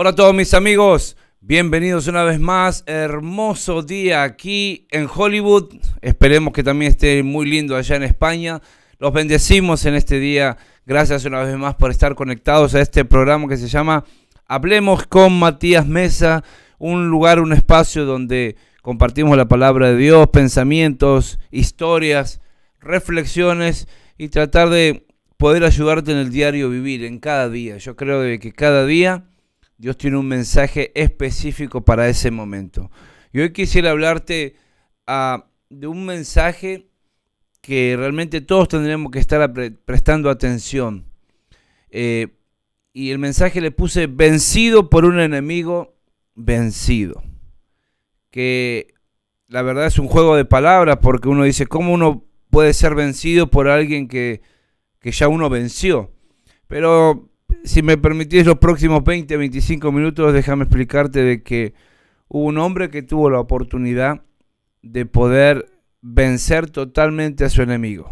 Hola a todos mis amigos, bienvenidos una vez más. Hermoso día aquí en Hollywood. Esperemos que también esté muy lindo allá en España. Los bendecimos en este día. Gracias una vez más por estar conectados a este programa que se llama Hablemos con Matías Mesa, un lugar, un espacio donde compartimos la palabra de Dios, pensamientos, historias, reflexiones y tratar de poder ayudarte en el diario vivir, en cada día. Yo creo que cada día Dios tiene un mensaje específico para ese momento. Y hoy quisiera hablarte ah, de un mensaje que realmente todos tendremos que estar prestando atención. Eh, y el mensaje le puse vencido por un enemigo vencido. Que la verdad es un juego de palabras porque uno dice, ¿cómo uno puede ser vencido por alguien que, que ya uno venció? Pero si me permitís los próximos 20, 25 minutos, déjame explicarte de que hubo un hombre que tuvo la oportunidad de poder vencer totalmente a su enemigo.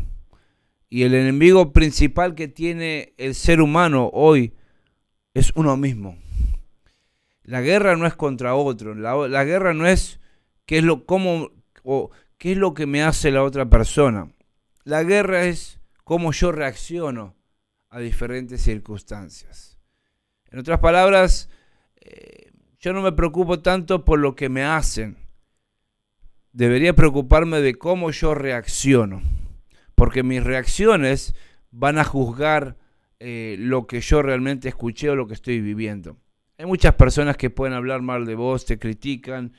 Y el enemigo principal que tiene el ser humano hoy es uno mismo. La guerra no es contra otro, la, guerra no es es lo cómo o qué es lo que me hace la otra persona. La guerra es cómo yo reacciono a diferentes circunstancias. En otras palabras, eh, yo no me preocupo tanto por lo que me hacen. Debería preocuparme de cómo yo reacciono, porque mis reacciones van a juzgar eh, lo que yo realmente escuché o lo que estoy viviendo. Hay muchas personas que pueden hablar mal de vos, te critican,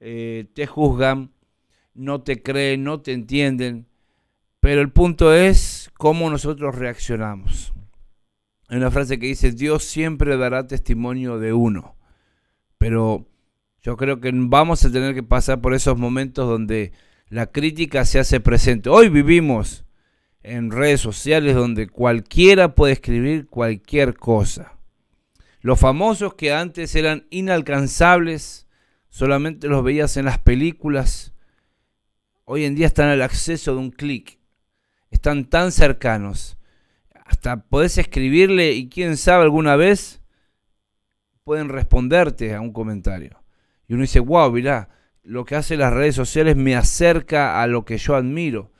eh, te juzgan, no te creen, no te entienden. Pero el punto es cómo nosotros reaccionamos. Hay una frase que dice, Dios siempre dará testimonio de uno. Pero yo creo que vamos a tener que pasar por esos momentos donde la crítica se hace presente. Hoy vivimos en redes sociales donde cualquiera puede escribir cualquier cosa. Los famosos que antes eran inalcanzables, solamente los veías en las películas, hoy en día están al acceso de un clic están tan cercanos. Hasta podés escribirle y quién sabe alguna vez pueden responderte a un comentario. Y uno dice, wow, mirá, lo que hacen las redes sociales me acerca a lo que yo admiro.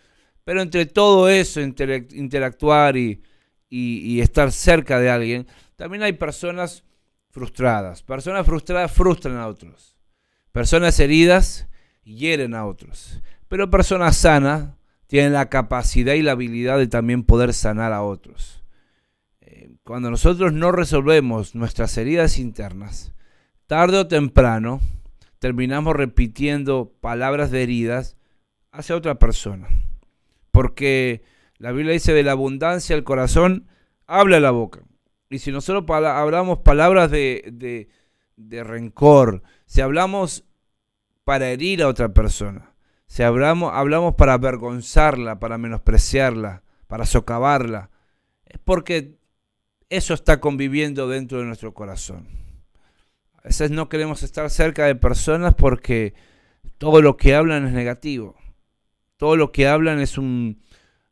Pero entre todo eso, interactuar y, y estar cerca de alguien, también hay personas frustradas. Personas frustradas frustran a otros. Personas heridas hieren a otros. Pero personas sanas tienen la capacidad y la habilidad de también poder sanar a otros. Eh, cuando nosotros no resolvemos nuestras heridas internas, tarde o temprano terminamos repitiendo palabras de heridas hacia otra persona. Porque la Biblia dice de la abundancia el corazón, habla la boca. Y si nosotros hablamos palabras de rencor, si hablamos para herir a otra persona, si hablamos, hablamos para avergonzarla, para menospreciarla, para socavarla, es porque eso está conviviendo dentro de nuestro corazón. A veces no queremos estar cerca de personas porque todo lo que hablan es negativo. Todo lo que hablan es un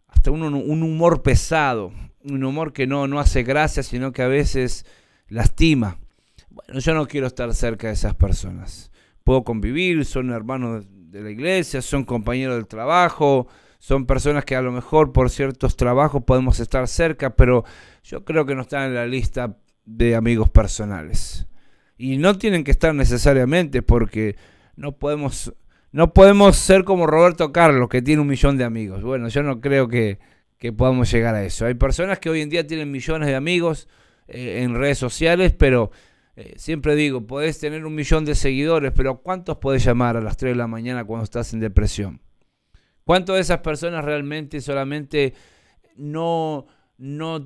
hasta un, humor pesado, un humor que no, no hace gracia, sino que a veces lastima. Bueno, yo no quiero estar cerca de esas personas. Puedo convivir, son hermanos de la iglesia, son compañeros del trabajo, son personas que a lo mejor por ciertos trabajos podemos estar cerca, pero yo creo que no están en la lista de amigos personales. Y no tienen que estar necesariamente porque no podemos, no podemos ser como Roberto Carlos, que tiene un millón de amigos. Bueno, yo no creo que, podamos llegar a eso. Hay personas que hoy en día tienen millones de amigos eh, en redes sociales, pero eh, siempre digo, podés tener un millón de seguidores, pero ¿cuántos podés llamar a las 3 de la mañana cuando estás en depresión? ¿Cuántas de esas personas realmente solamente no,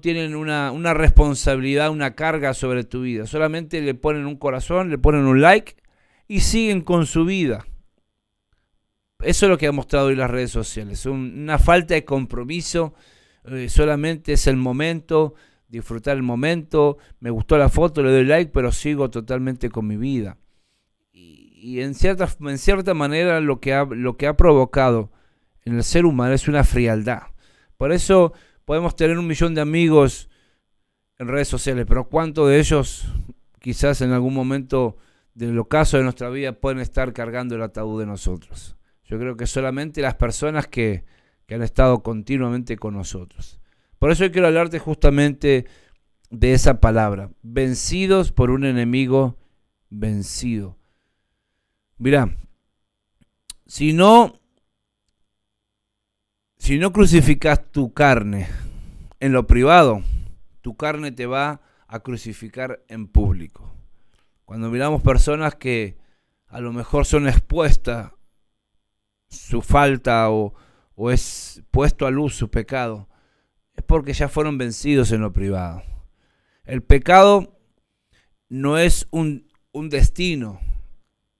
tienen una, responsabilidad, una carga sobre tu vida? Solamente le ponen un corazón, le ponen un like y siguen con su vida. Eso es lo que ha mostrado hoy las redes sociales, una falta de compromiso, eh, solamente es el momento, disfrutar el momento, me gustó la foto, le doy like, pero sigo totalmente con mi vida. Y, en, cierta, en cierta manera lo que, ha, lo que ha provocado en el ser humano es una frialdad. Por eso podemos tener un millón de amigos en redes sociales, pero ¿cuántos de ellos quizás en algún momento del ocaso de nuestra vida pueden estar cargando el ataúd de nosotros? Yo creo que solamente las personas que, que han estado continuamente con nosotros. Por eso quiero hablarte justamente de esa palabra, vencidos por un enemigo vencido. mira si no, si no crucificas tu carne en lo privado, tu carne te va a crucificar en público. Cuando miramos personas que a lo mejor son expuestas su falta o, o es puesto a luz su pecado, es porque ya fueron vencidos en lo privado. El pecado no es un, destino.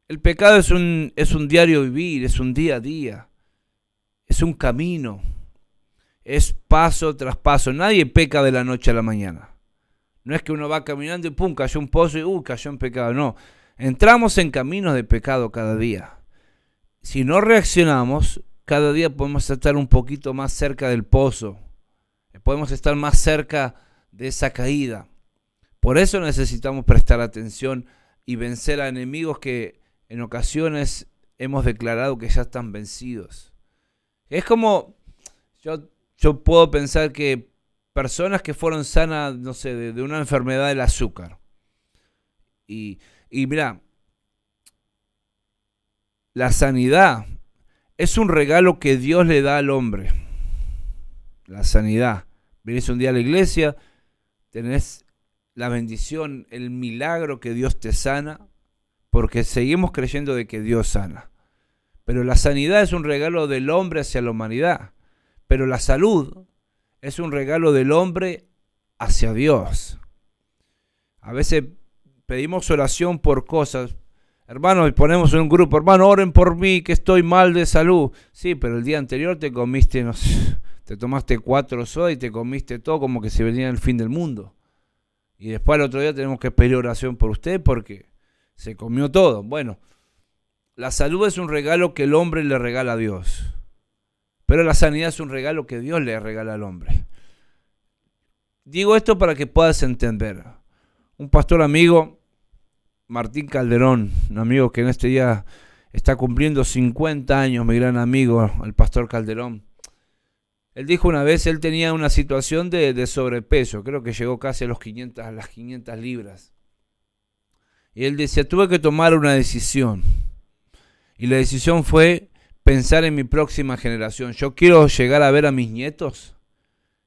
El pecado es un, es un diario vivir, es un día a día, es un camino, es paso tras paso. Nadie peca de la noche a la mañana. No es que uno va caminando y pum, cayó un pozo y uh, cayó en pecado. No, entramos en caminos de pecado cada día. Si no reaccionamos, cada día podemos estar un poquito más cerca del pozo podemos estar más cerca de esa caída. Por eso necesitamos prestar atención y vencer a enemigos que en ocasiones hemos declarado que ya están vencidos. Es como, yo, puedo pensar que personas que fueron sanas, no sé, de, una enfermedad del azúcar. Y, y mira, la sanidad es un regalo que Dios le da al hombre. La sanidad. Venís un día a la iglesia, tenés la bendición, el milagro que Dios te sana, porque seguimos creyendo de que Dios sana. Pero la sanidad es un regalo del hombre hacia la humanidad, pero la salud es un regalo del hombre hacia Dios. A veces pedimos oración por cosas, Hermano, y ponemos un grupo, hermano, oren por mí, que estoy mal de salud. Sí, pero el día anterior te comiste, no sé, te tomaste cuatro sodas y te comiste todo como que se venía el fin del mundo. Y después el otro día tenemos que pedir oración por usted porque se comió todo. Bueno, la salud es un regalo que el hombre le regala a Dios. Pero la sanidad es un regalo que Dios le regala al hombre. Digo esto para que puedas entender. Un pastor amigo Martín Calderón, un amigo que en este día está cumpliendo 50 años, mi gran amigo, el pastor Calderón. Él dijo una vez, él tenía una situación de, sobrepeso, creo que llegó casi a, los 500, a las 500 libras. Y él decía, tuve que tomar una decisión. Y la decisión fue pensar en mi próxima generación. Yo quiero llegar a ver a mis nietos.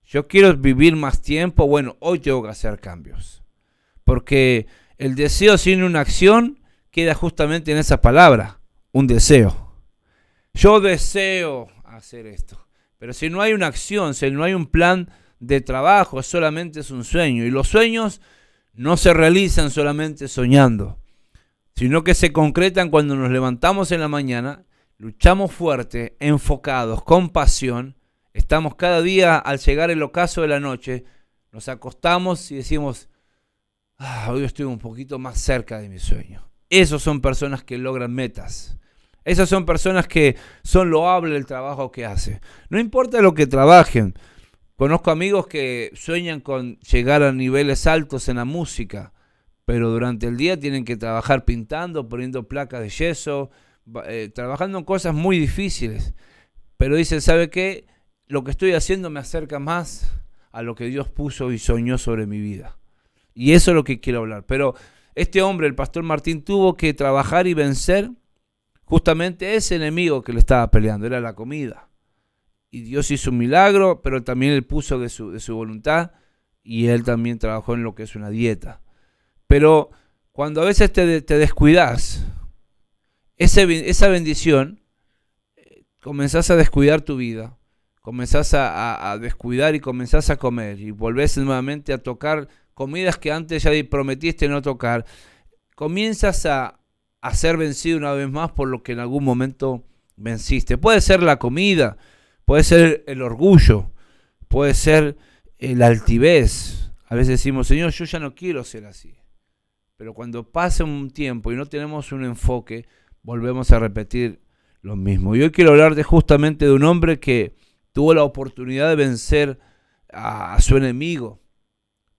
Yo quiero vivir más tiempo. Bueno, hoy tengo que hacer cambios. Porque el deseo sin una acción queda justamente en esa palabra, un deseo. Yo deseo hacer esto. Pero si no hay una acción, si no hay un plan de trabajo, solamente es un sueño. Y los sueños no se realizan solamente soñando, sino que se concretan cuando nos levantamos en la mañana, luchamos fuerte, enfocados, con pasión. Estamos cada día al llegar el ocaso de la noche, nos acostamos y decimos, Ah, hoy estoy un poquito más cerca de mi sueño. Esas son personas que logran metas. Esas son personas que son loables el trabajo que hacen. No importa lo que trabajen. Conozco amigos que sueñan con llegar a niveles altos en la música, pero durante el día tienen que trabajar pintando, poniendo placas de yeso, eh, trabajando en cosas muy difíciles. Pero dicen, ¿sabe qué? Lo que estoy haciendo me acerca más a lo que Dios puso y soñó sobre mi vida. Y eso es lo que quiero hablar. Pero este hombre, el pastor Martín, tuvo que trabajar y vencer justamente ese enemigo que le estaba peleando, era la comida. Y Dios hizo un milagro, pero también él puso de su, voluntad y él también trabajó en lo que es una dieta. Pero cuando a veces te, descuidas, esa bendición, eh, comenzás a descuidar tu vida, comenzás a, a descuidar y comenzás a comer y volvés nuevamente a tocar comidas que antes ya prometiste no tocar, comienzas a, ser vencido una vez más por lo que en algún momento venciste. Puede ser la comida, puede ser el orgullo, puede ser el altivez. A veces decimos, Señor, yo ya no quiero ser así. Pero cuando pasa un tiempo y no tenemos un enfoque, volvemos a repetir lo mismo. Y hoy quiero hablar justamente de un hombre que tuvo la oportunidad de vencer a su enemigo,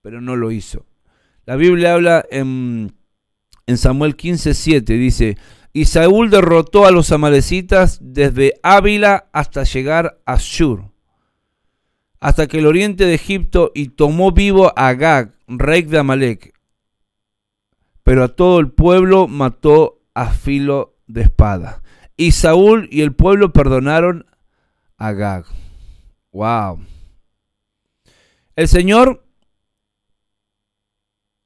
pero no lo hizo. La Biblia habla en, Samuel Samuel 15:7, dice, y Saúl derrotó a los amalecitas desde Ávila hasta llegar a Shur, hasta que el oriente de Egipto y tomó vivo a Agag, rey de Amalec. Pero a todo el pueblo mató a filo de espada. Y Saúl y el pueblo perdonaron a Agag. Wow. El Señor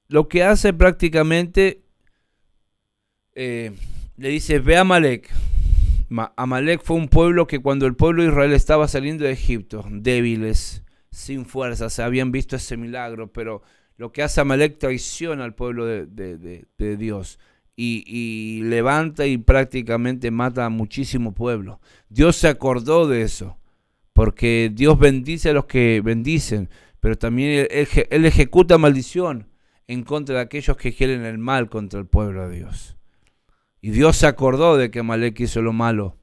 lo que hace prácticamente, eh, le dice, ve a Amalek. Amalek fue un pueblo que cuando el pueblo de Israel estaba saliendo de Egipto, débiles, sin fuerza, se habían visto ese milagro, pero lo que hace Amalek traiciona al pueblo de, Dios. Y, levanta y prácticamente mata a muchísimo pueblo. Dios se acordó de eso, porque Dios bendice a los que bendicen, pero también él ejecuta maldición en contra de aquellos que quieren el mal contra el pueblo de Dios. Y Dios se acordó de que Amalek hizo lo malo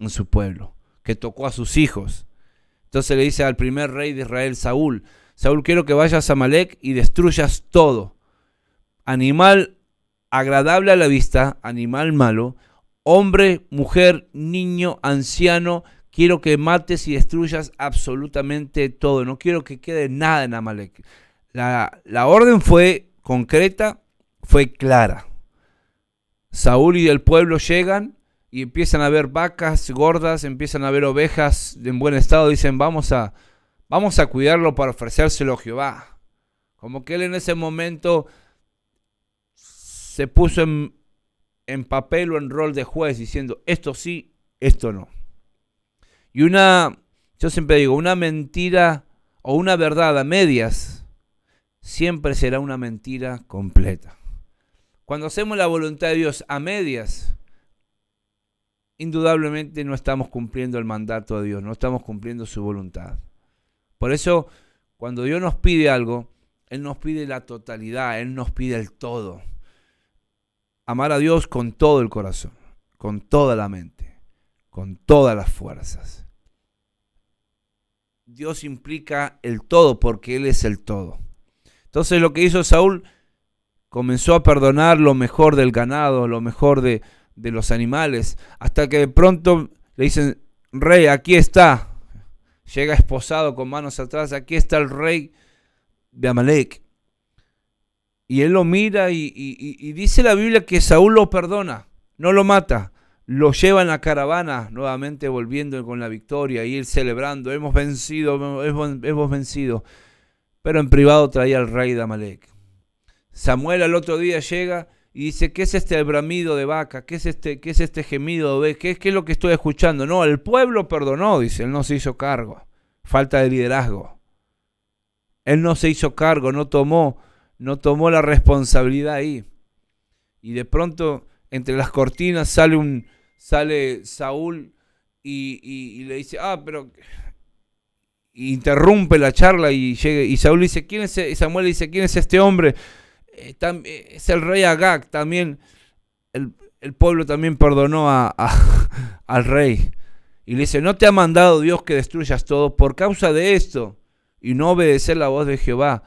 en su pueblo, que tocó a sus hijos. Entonces le dice al primer rey de Israel, Saúl, Saúl, quiero que vayas a Malek y destruyas todo. Animal agradable a la vista, animal malo, hombre, mujer, niño, anciano, quiero que mates y destruyas absolutamente todo. No quiero que quede nada en Amalek la, orden fue concreta, fue clara. Saúl y el pueblo llegan y empiezan a ver vacas gordas, empiezan a ver ovejas en buen estado, dicen, vamos a, vamos a cuidarlo para ofrecérselo a Jehová. Como que él en ese momento se puso en, en papel o en rol de juez diciendo, esto sí, esto no. Y una, yo siempre digo, una mentira o una verdad a medias siempre será una mentira completa. Cuando hacemos la voluntad de Dios a medias, indudablemente no estamos cumpliendo el mandato de Dios, no estamos cumpliendo su voluntad. Por eso, cuando Dios nos pide algo, Él nos pide la totalidad, Él nos pide el todo. Amar a Dios con todo el corazón, con toda la mente, con todas las fuerzas. Dios implica el todo porque Él es el todo. Entonces lo que hizo Saúl, comenzó a perdonar lo mejor del ganado, lo mejor de, los animales, hasta que de pronto le dicen, rey, aquí está. Llega esposado con manos atrás, aquí está el rey de Amalek. Y él lo mira y, dice la Biblia que Saúl lo perdona, no lo mata lo lleva en la caravana, nuevamente volviendo con la victoria y él celebrando, hemos vencido, hemos vencido pero en privado traía al rey de Amalek. Samuel al otro día llega y dice, ¿qué es este bramido de vaca? ¿Qué es este, qué es este gemido? De ¿Qué, ¿Qué es lo que estoy escuchando? No, el pueblo perdonó, dice, él no se hizo cargo. Falta de liderazgo. Él no se hizo cargo, no tomó, no tomó la responsabilidad ahí. Y de pronto, entre las cortinas sale un, sale Saúl y le dice, ah, pero interrumpe la charla y llega, y Saúl dice, ¿quién es? E-? Y Samuel dice, ¿quién es este hombre? Eh, eh, es el rey Agag, también el, pueblo también perdonó al rey. Y le dice, no te ha mandado Dios que destruyas todo por causa de esto y no obedecer la voz de Jehová.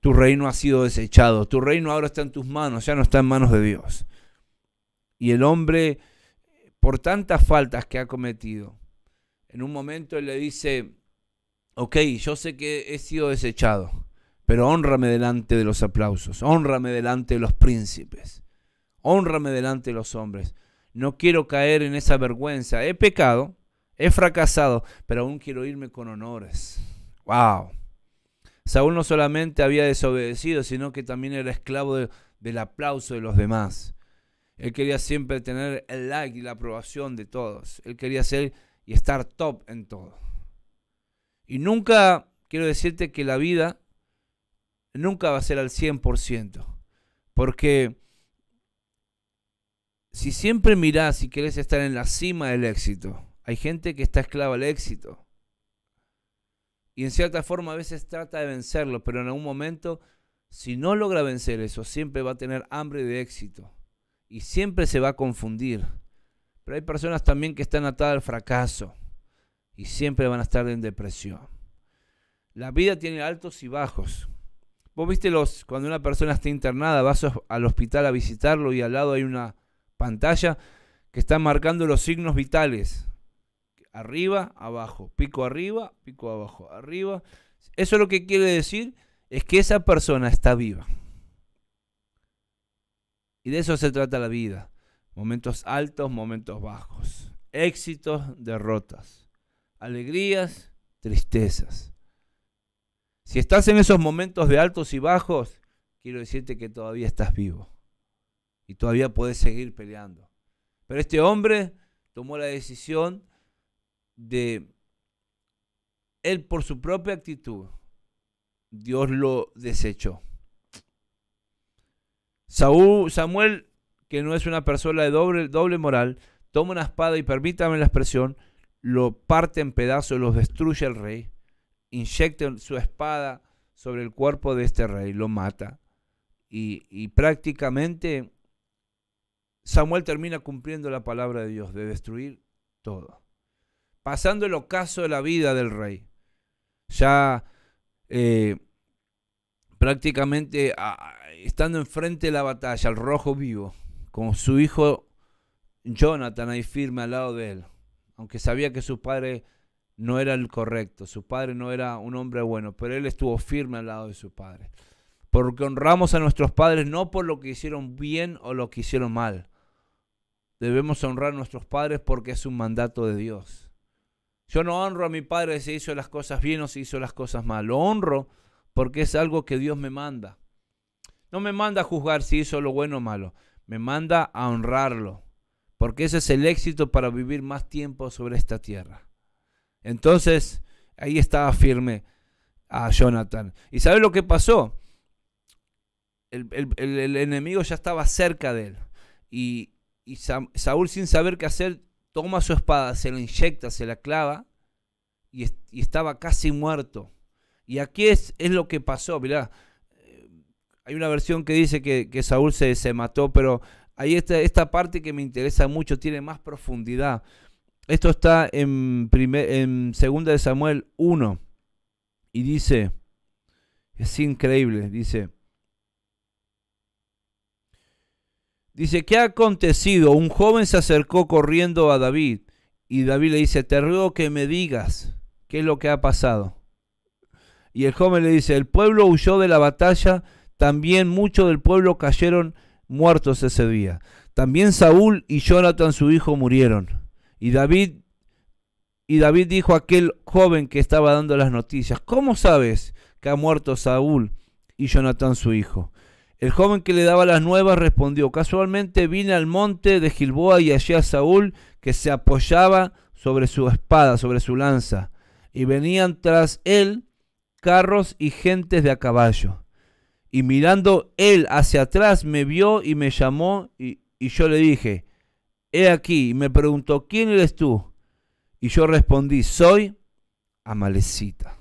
Tu reino ha sido desechado, tu reino ahora está en tus manos, ya no está en manos de Dios. Y el hombre, por tantas faltas que ha cometido, en un momento le dice, ok, yo sé que he sido desechado, pero honrame delante de los aplausos, honrame delante de los príncipes, honrame delante de los hombres. No quiero caer en esa vergüenza. He pecado, he fracasado, pero aún quiero irme con honores. ¡Wow! Saúl no solamente había desobedecido, sino que también era esclavo del aplauso de los demás. Él quería siempre tener el like y la aprobación de todos. Él quería ser y estar top en todo. Y nunca, quiero decirte que la vida nunca va a ser al 100%, porque si siempre mirás y quieres estar en la cima del éxito, hay gente que está esclava al éxito. Y en cierta forma a veces trata de vencerlo, pero en algún momento, si no logra vencer eso, siempre va a tener hambre de éxito. Y siempre se va a confundir. Pero hay personas también que están atadas al fracaso y siempre van a estar en depresión. La vida tiene altos y bajos. Vos viste los, cuando una persona está internada, vas al hospital a visitarlo y al lado hay una pantalla que está marcando los signos vitales. Arriba, abajo, pico arriba, pico abajo, arriba. Eso lo que quiere decir es que esa persona está viva. Y de eso se trata la vida. Momentos altos, momentos bajos. Éxitos, derrotas alegrías, tristezas. Si estás en esos momentos de altos y bajos, quiero decirte que todavía estás vivo y todavía puedes seguir peleando. Pero este hombre tomó la decisión de, él por su propia actitud, Dios lo desechó. Saúl, Samuel, que no es una persona de doble, doble moral, toma una espada y permítame la expresión, lo parte en pedazos, los destruye el rey, inyecta su espada sobre el cuerpo de este rey, lo mata. Y, prácticamente Samuel termina cumpliendo la palabra de Dios de destruir todo. Pasando el ocaso de la vida del rey, ya eh, prácticamente estando enfrente de la batalla, el rojo vivo, con su hijo Jonathan ahí firme al lado de él aunque sabía que su padre no era el correcto, su padre no era un hombre bueno, pero él estuvo firme al lado de su padre. Porque honramos a nuestros padres no por lo que hicieron bien o lo que hicieron mal. Debemos honrar a nuestros padres porque es un mandato de Dios. Yo no honro a mi padre si hizo las cosas bien o si hizo las cosas mal. Lo honro porque es algo que Dios me manda. No me manda a juzgar si hizo lo bueno o malo. Me manda a honrarlo porque ese es el éxito para vivir más tiempo sobre esta tierra. Entonces, ahí estaba firme a Jonathan. ¿Y sabes lo que pasó? El, enemigo ya estaba cerca de él. Y, Saúl, sin saber qué hacer, toma su espada, se la inyecta, se la clava y, estaba casi muerto. Y aquí es, es lo que pasó, mirá. Eh, hay una versión que dice que, Saúl se, se mató, pero Ahí está esta parte que me interesa mucho, tiene más profundidad. Esto está en, primer, en segunda de Samuel 1 y dice, es increíble, dice, dice, ¿qué ha acontecido? Un joven se acercó corriendo a David y David le dice, te ruego que me digas qué es lo que ha pasado. Y el joven le dice, el pueblo huyó de la batalla, también muchos del pueblo cayeron muertos ese día. También Saúl y Jonathan su hijo murieron. Y David y David dijo a aquel joven que estaba dando las noticias, ¿cómo sabes que ha muerto Saúl y Jonathan su hijo? El joven que le daba las nuevas respondió, casualmente vine al monte de Gilboa y hallé a Saúl que se apoyaba sobre su espada, sobre su lanza, y venían tras él carros y gentes de a caballo. Y mirando él hacia atrás me vio y me llamó y, yo le dije, he aquí, y me preguntó, ¿quién eres tú? Y yo respondí, soy Amalecita.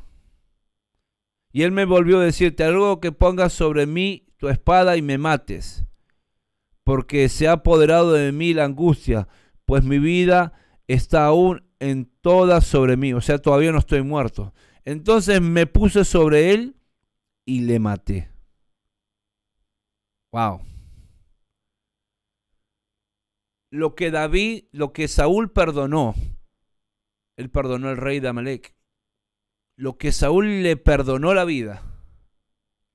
Y él me volvió a decir, te ruego que pongas sobre mí tu espada y me mates, porque se ha apoderado de mí la angustia, pues mi vida está aún en toda sobre mí, o sea, todavía no estoy muerto. Entonces me puse sobre él y le maté. Wow. Lo que David, lo que Saúl perdonó, él perdonó al rey de Amalek. Lo que Saúl le perdonó la vida,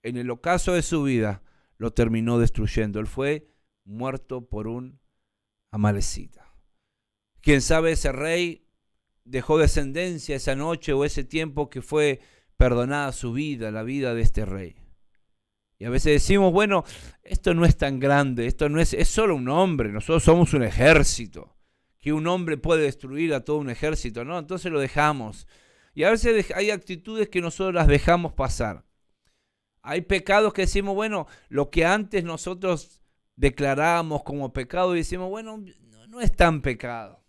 en el ocaso de su vida, lo terminó destruyendo. Él fue muerto por un amalecita. Quién sabe ese rey dejó descendencia esa noche o ese tiempo que fue perdonada su vida, la vida de este rey. Y a veces decimos, bueno, esto no es tan grande, esto no es, es solo un hombre, nosotros somos un ejército, que un hombre puede destruir a todo un ejército, ¿no? Entonces lo dejamos. Y a veces hay actitudes que nosotros las dejamos pasar. Hay pecados que decimos, bueno, lo que antes nosotros declarábamos como pecado y decimos, bueno, no, es tan pecado.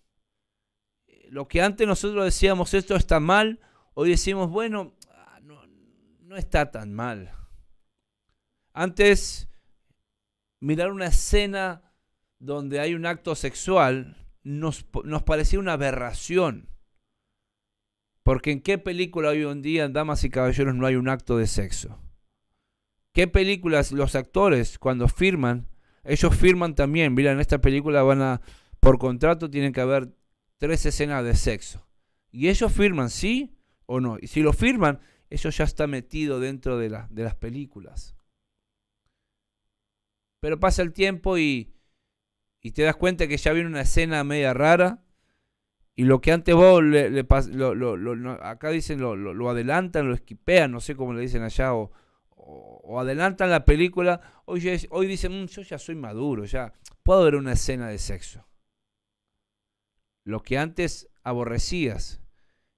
Lo que antes nosotros decíamos, esto está mal, hoy decimos, bueno, ah, no está tan mal antes, mirar una escena donde hay un acto sexual nos, parecía una aberración. Porque en qué película hoy en día, damas y caballeros, no hay un acto de sexo. ¿Qué películas los actores cuando firman, ellos firman también, mira, en esta película van a, por contrato tienen que haber tres escenas de sexo. Y ellos firman sí o no. Y si lo firman, eso ya está metido dentro de, de las películas. Pero pasa el tiempo y, te das cuenta que ya viene una escena media rara. Y lo que antes vos le, acá dicen lo, adelantan, lo esquipean, no sé cómo le dicen allá, o, adelantan la película. Hoy, hoy dicen, mm, yo ya soy maduro, ya puedo ver una escena de sexo. Lo que antes aborrecías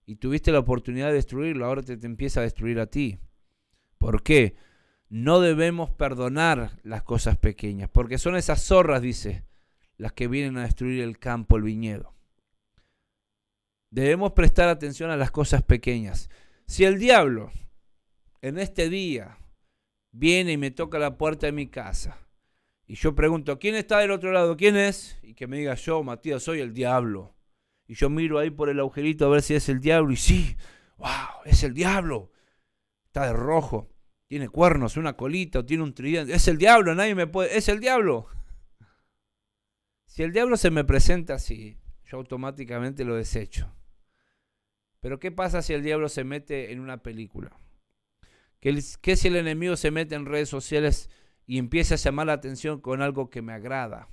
y tuviste la oportunidad de destruirlo, ahora te, te empieza a destruir a ti. ¿Por qué? no debemos perdonar las cosas pequeñas, porque son esas zorras, dice, las que vienen a destruir el campo, el viñedo. Debemos prestar atención a las cosas pequeñas. Si el diablo en este día viene y me toca la puerta de mi casa, y yo pregunto, ¿quién está del otro lado? ¿Quién es? Y que me diga yo, Matías, soy el diablo. Y yo miro ahí por el agujerito a ver si es el diablo. Y sí, wow, es el diablo. Está de rojo tiene cuernos, una colita o tiene un tridente. Es el diablo, nadie me puede. Es el diablo. Si el diablo se me presenta así, yo automáticamente lo desecho. Pero ¿qué pasa si el diablo se mete en una película? ¿Qué, qué si el enemigo se mete en redes sociales y empieza a llamar la atención con algo que me agrada?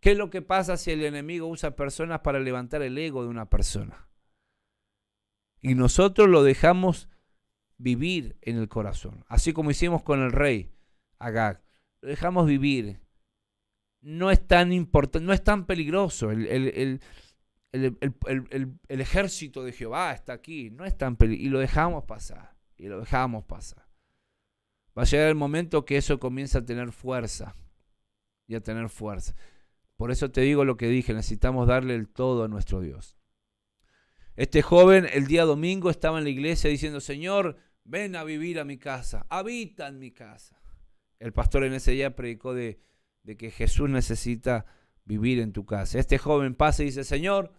¿Qué es lo que pasa si el enemigo usa personas para levantar el ego de una persona? Y nosotros lo dejamos vivir en el corazón, así como hicimos con el rey Agag. Lo dejamos vivir. No es tan importante, no es tan peligroso. El, el, el, ejército de Jehová está aquí, no es tan peligroso. Y lo dejamos pasar, y lo dejamos pasar. Va a llegar el momento que eso comienza a tener fuerza, y a tener fuerza. Por eso te digo lo que dije, necesitamos darle el todo a nuestro Dios. Este joven el día domingo estaba en la iglesia diciendo, Señor, ven a vivir a mi casa, habita en mi casa. El pastor en ese día predicó de, que Jesús necesita vivir en tu casa. Este joven pasa y dice, Señor,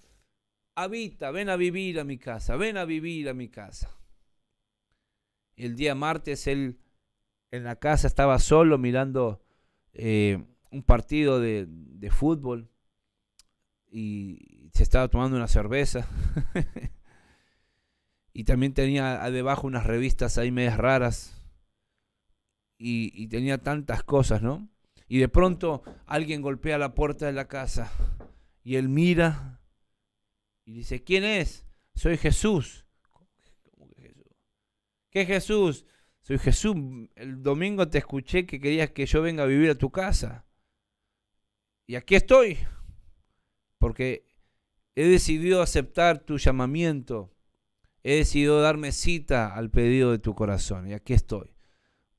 habita, ven a vivir a mi casa, ven a vivir a mi casa. el día martes él en la casa estaba solo mirando eh, un partido de, de fútbol y se estaba tomando una cerveza. Y también tenía debajo unas revistas ahí medias raras. Y, tenía tantas cosas, ¿no? Y de pronto alguien golpea la puerta de la casa y él mira y dice, ¿quién es? Soy Jesús. ¿Cómo que Jesús? ¿Qué Jesús? Soy Jesús. El domingo te escuché que querías que yo venga a vivir a tu casa. Y aquí estoy, porque he decidido aceptar tu llamamiento He decidido darme cita al pedido de tu corazón y aquí estoy.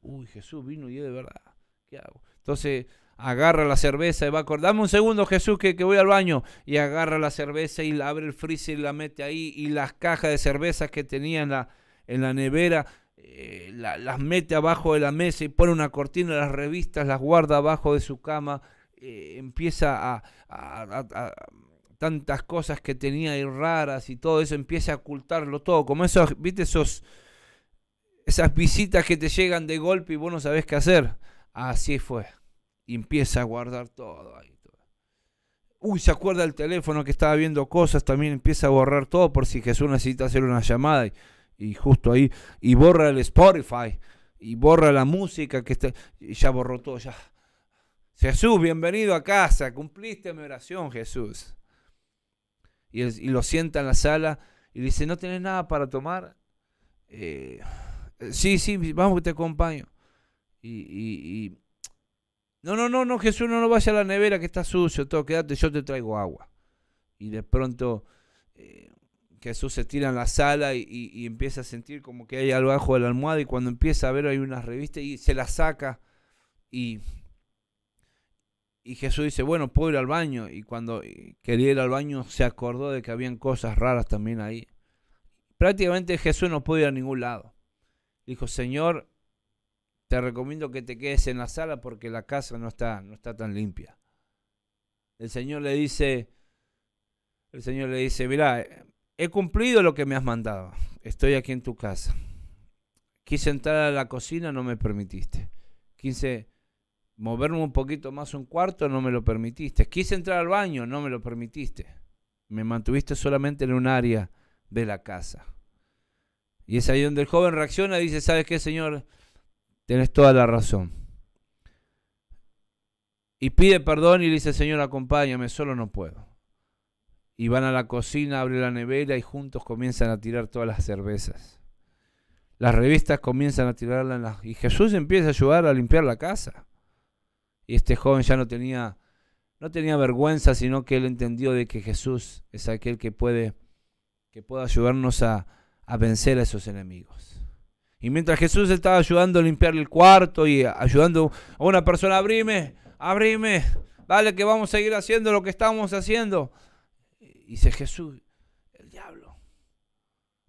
Uy, Jesús vino y es de verdad. ¿Qué hago? Entonces agarra la cerveza y va a dame un segundo Jesús que, que, voy al baño. Y agarra la cerveza y abre el freezer y la mete ahí. Y las cajas de cervezas que tenía en la, en la nevera, eh, las mete abajo de la mesa y pone una cortina, las revistas las guarda abajo de su cama. Eh, empieza a tantas cosas que tenía y raras y todo eso, empieza a ocultarlo todo. Como esos, viste, esos, esas visitas que te llegan de golpe y vos no sabés qué hacer. Así fue. empieza a guardar todo ahí. Uy, se acuerda el teléfono que estaba viendo cosas, también empieza a borrar todo por si Jesús necesita hacer una llamada. Y, justo ahí, y borra el Spotify, y borra la música que está, y ya borró todo, ya. Jesús, bienvenido a casa, cumpliste mi oración, Jesús y, lo sienta en la sala y le dice, ¿no tenés nada para tomar? Eh, sí, sí, vamos que te acompaño. Y, no, no, no, no, Jesús, no, no vaya a la nevera que está sucio, todo, quédate, yo te traigo agua. Y de pronto eh, Jesús se tira en la sala y, empieza a sentir como que hay algo bajo de la almohada y cuando empieza a ver hay una revista y se la saca y y Jesús dice, bueno, puedo ir al baño. Y cuando eh, quería ir al baño se acordó de que habían cosas raras también ahí. Prácticamente Jesús no pudo ir a ningún lado. Dijo, Señor, te recomiendo que te quedes en la sala porque la casa no está, no está tan limpia. El Señor le dice, el Señor le dice, mira, he cumplido lo que me has mandado. Estoy aquí en tu casa. Quise entrar a la cocina, no me permitiste moverme un poquito más un cuarto, no me lo permitiste. Quise entrar al baño, no me lo permitiste. Me mantuviste solamente en un área de la casa. Y es ahí donde el joven reacciona y dice, ¿sabes qué, Señor? Tienes toda la razón. Y pide perdón y le dice, Señor, acompáñame, solo no puedo. Y van a la cocina, abren la nevera y juntos comienzan a tirar todas las cervezas. Las revistas comienzan a tirarlas. Y Jesús empieza a ayudar a limpiar la casa. Y este joven ya no tenía, no tenía vergüenza, sino que él entendió de que Jesús es aquel que puede, que puede ayudarnos a, a vencer a esos enemigos. Y mientras Jesús estaba ayudando a limpiar el cuarto y ayudando a una persona, abrime, abrime, dale que vamos a seguir haciendo lo que estamos haciendo. dice Jesús, el diablo,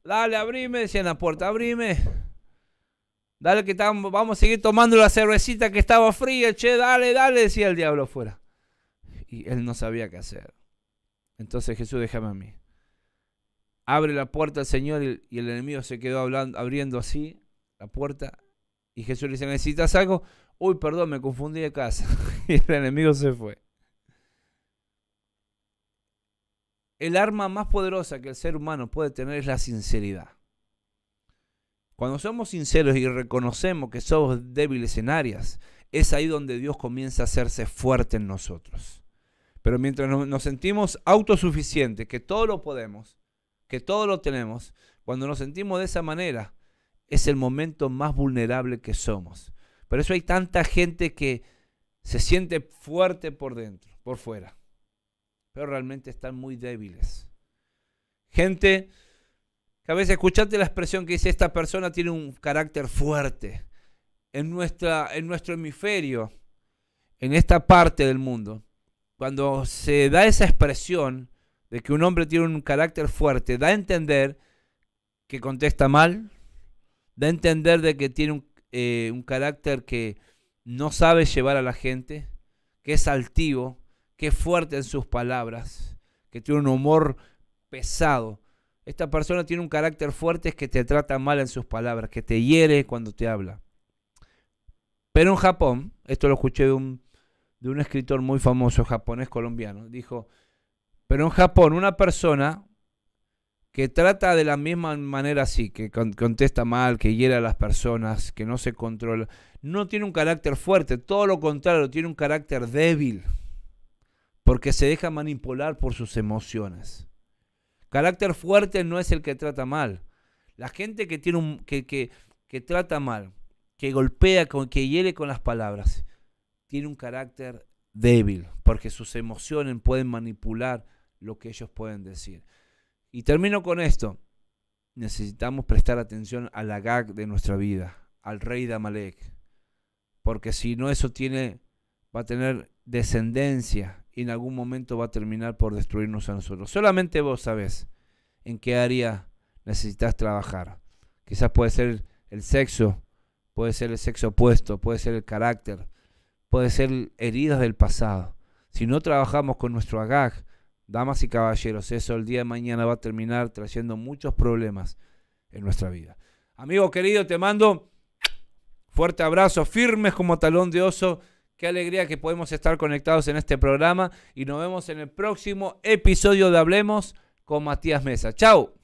dale, abrime, decía en la puerta, abrime. Dale que estamos vamos a seguir tomando la cervecita que estaba fría, che, dale, dale, decía el diablo afuera. Y él no sabía qué hacer. Entonces Jesús, déjame a mí. Abre la puerta al Señor y, el enemigo se quedó hablando, abriendo así la puerta. Y Jesús le dice, ¿necesitas algo? Uy, perdón, me confundí de casa. y el enemigo se fue. El arma más poderosa que el ser humano puede tener es la sinceridad. Cuando somos sinceros y reconocemos que somos débiles en áreas, es ahí donde Dios comienza a hacerse fuerte en nosotros. Pero mientras nos sentimos autosuficientes, que todo lo podemos, que todo lo tenemos, cuando nos sentimos de esa manera, es el momento más vulnerable que somos. Por eso hay tanta gente que se siente fuerte por dentro, por fuera, pero realmente están muy débiles. Gente escuchate la expresión que dice esta persona tiene un carácter fuerte en, nuestra, en nuestro hemisferio, en esta parte del mundo. Cuando se da esa expresión de que un hombre tiene un carácter fuerte, da a entender que contesta mal, da a entender de que tiene un, eh, un carácter que no sabe llevar a la gente, que es altivo, que es fuerte en sus palabras, que tiene un humor pesado esta persona tiene un carácter fuerte es que te trata mal en sus palabras, que te hiere cuando te habla. Pero en Japón, esto lo escuché de un, escritor muy famoso japonés colombiano, dijo, pero en Japón una persona que trata de la misma manera así, que contesta mal, que hiere a las personas, que no se controla, no tiene un carácter fuerte, todo lo contrario, tiene un carácter débil, porque se deja manipular por sus emociones. Carácter fuerte no es el que trata mal. La gente que, tiene que, que, trata mal, que golpea, que hiere con las palabras, tiene un carácter débil, porque sus emociones pueden manipular lo que ellos pueden decir. Y termino con esto. Necesitamos prestar atención al Agag de nuestra vida, al rey de Amalek, porque si no eso tiene, va a tener descendencia y en algún momento va a terminar por destruirnos a nosotros. Solamente vos sabés en qué área necesitas trabajar. Quizás puede ser el sexo, puede ser el sexo opuesto, puede ser el carácter, puede ser heridas del pasado. Si no trabajamos con nuestro agag, damas y caballeros, eso el día de mañana va a terminar trayendo muchos problemas en nuestra vida. Amigo querido, te mando fuerte abrazo, firmes como talón de oso Qué alegría que podemos estar conectados en este programa y nos vemos en el próximo episodio de Hablemos con Matías Mesa. Chao.